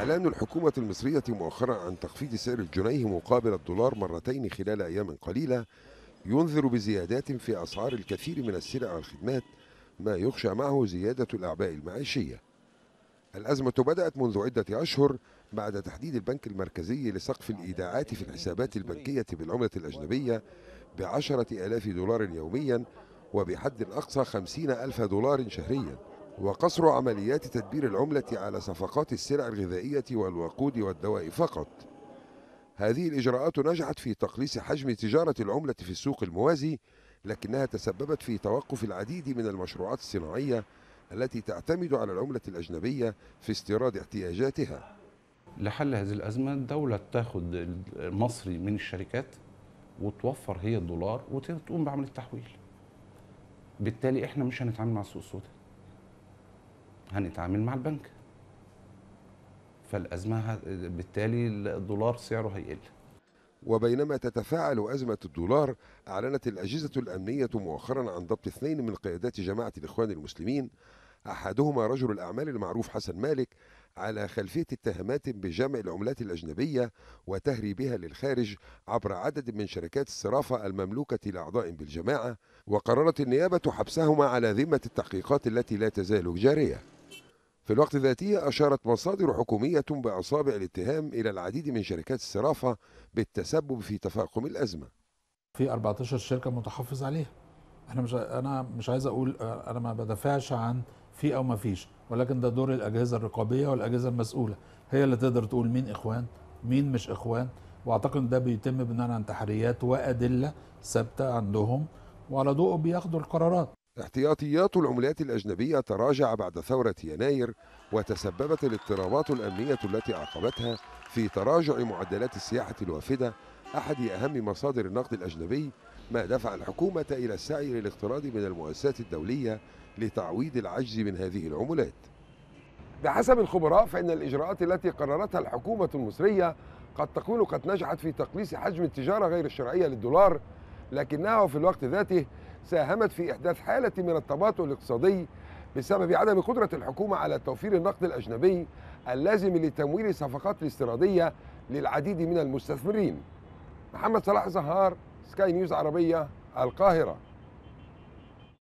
إعلان الحكومة المصرية مؤخرا عن تخفيض سعر الجنيه مقابل الدولار مرتين خلال أيام قليلة ينذر بزيادات في أسعار الكثير من السلع والخدمات ما يخشى معه زيادة الأعباء المعيشية الأزمة بدأت منذ عدة أشهر بعد تحديد البنك المركزي لسقف الإيداعات في الحسابات البنكية بالعملة الأجنبية بعشرة آلاف دولار يوميا وبحد أقصى خمسين ألف دولار شهرياً وقصر عمليات تدبير العملة على صفقات السلع الغذائية والوقود والدواء فقط هذه الإجراءات نجحت في تقليص حجم تجارة العملة في السوق الموازي لكنها تسببت في توقف العديد من المشروعات الصناعية التي تعتمد على العملة الأجنبية في استيراد احتياجاتها لحل هذه الأزمة الدولة تاخد المصري من الشركات وتوفر هي الدولار وتقوم بعمل التحويل بالتالي احنا مش هنتعامل مع السوق السوداء هنتعامل مع البنك فالأزمة بالتالي الدولار سعره هيقل وبينما تتفاعل أزمة الدولار أعلنت الأجهزة الأمنية مؤخرا عن ضبط اثنين من قيادات جماعة الإخوان المسلمين أحدهما رجل الأعمال المعروف حسن مالك على خلفية اتهامات بجمع العملات الأجنبية وتهريبها للخارج عبر عدد من شركات الصرافة المملوكة لأعضاء بالجماعة وقررت النيابة حبسهما على ذمة التحقيقات التي لا تزال جارية في الوقت ذاته أشارت مصادر حكومية بأصابع الاتهام إلى العديد من شركات الصرافة بالتسبب في تفاقم الأزمة في 14 شركة متحفظ عليها احنا مش انا مش عايز اقول انا ما بدافعش عن في او ما فيش ولكن ده دور الاجهزه الرقابيه والاجهزه المسؤوله هي اللي تقدر تقول مين اخوان مين مش اخوان واعتقد ده بيتم بناء عن تحريات وادله ثابته عندهم وعلى ضوءه بياخدوا القرارات احتياطيات العملات الأجنبية تراجع بعد ثورة يناير وتسببت الاضطرابات الأمنية التي أعقبتها في تراجع معدلات السياحة الوافدة أحد أهم مصادر النقد الأجنبي ما دفع الحكومة إلى السعي للاقتراض من المؤسسات الدولية لتعويض العجز من هذه العملات بحسب الخبراء فإن الإجراءات التي قررتها الحكومة المصرية قد تكون قد نجحت في تقليص حجم التجارة غير الشرعية للدولار لكنها في الوقت ذاته ساهمت في إحداث حالة من التباطؤ الاقتصادي بسبب عدم قدرة الحكومة على توفير النقد الأجنبي اللازم لتمويل الصفقات الاستيرادية للعديد من المستثمرين محمد صلاح زهار سكاي نيوز عربية القاهرة